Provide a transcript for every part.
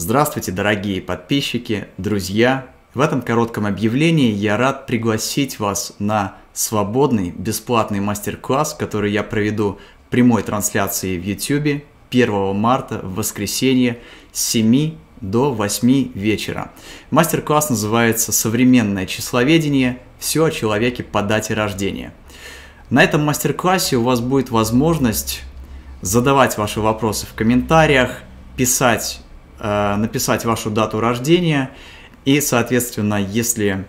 Здравствуйте, дорогие подписчики, друзья! В этом коротком объявлении я рад пригласить вас на свободный бесплатный мастер-класс, который я проведу в прямой трансляции в YouTube 1 марта в воскресенье с 7 до 8 вечера. Мастер-класс называется «Современное числоведение. Все о человеке по дате рождения». На этом мастер-классе у вас будет возможность задавать ваши вопросы в комментариях, писать Э, написать вашу дату рождения. И, соответственно, если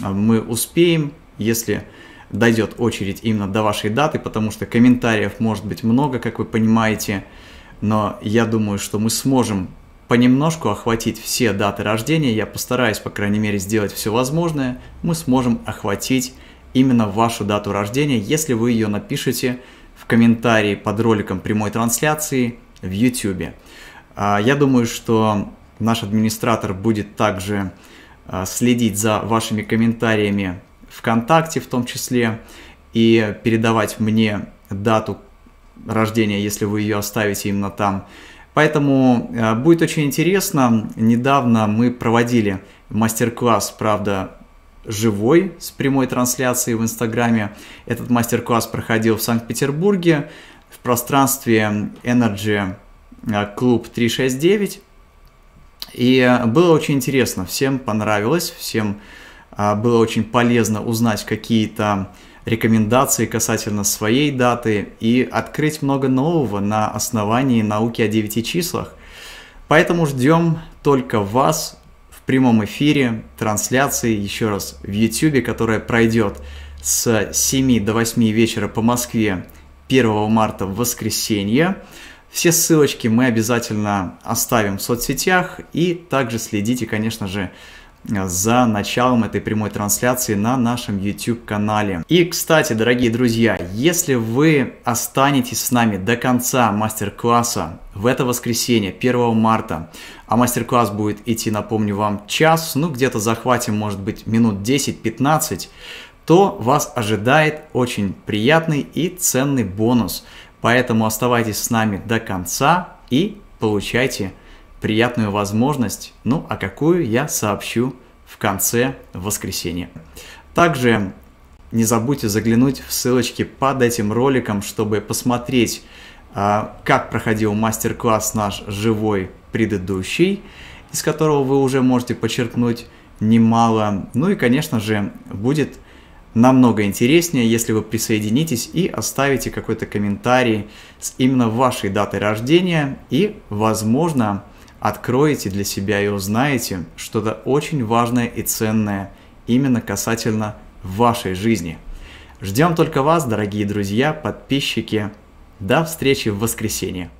э, мы успеем, если дойдет очередь именно до вашей даты, потому что комментариев может быть много, как вы понимаете, но я думаю, что мы сможем понемножку охватить все даты рождения, я постараюсь, по крайней мере, сделать все возможное, мы сможем охватить именно вашу дату рождения, если вы ее напишете в комментарии под роликом прямой трансляции в YouTube. А, я думаю, что наш администратор будет также а, следить за вашими комментариями ВКонтакте в том числе и передавать мне дату рождения, если вы ее оставите именно там. Поэтому а, будет очень интересно. Недавно мы проводили мастер-класс, правда, живой, с прямой трансляцией в Инстаграме. Этот мастер-класс проходил в Санкт-Петербурге в пространстве Energy Э, клуб 369. И э, было очень интересно, всем понравилось, всем э, было очень полезно узнать какие-то рекомендации касательно своей даты и открыть много нового на основании науки о 9 числах. Поэтому ждем только вас в прямом эфире, трансляции, еще раз, в YouTube, которая пройдет с 7 до 8 вечера по Москве 1 марта в воскресенье. Все ссылочки мы обязательно оставим в соцсетях и также следите, конечно же, за началом этой прямой трансляции на нашем YouTube-канале. И, кстати, дорогие друзья, если вы останетесь с нами до конца мастер-класса в это воскресенье, 1 марта, а мастер-класс будет идти, напомню вам, час, ну где-то захватим, может быть, минут 10-15, то вас ожидает очень приятный и ценный бонус – Поэтому оставайтесь с нами до конца и получайте приятную возможность, ну а какую я сообщу в конце воскресенья. Также не забудьте заглянуть в ссылочки под этим роликом, чтобы посмотреть, а, как проходил мастер-класс наш живой предыдущий, из которого вы уже можете подчеркнуть немало. Ну и, конечно же, будет намного интереснее, если вы присоединитесь и оставите какой-то комментарий с именно вашей датой рождения и, возможно, откроете для себя и узнаете что-то очень важное и ценное именно касательно вашей жизни. Ждем только вас, дорогие друзья, подписчики. До встречи в воскресенье.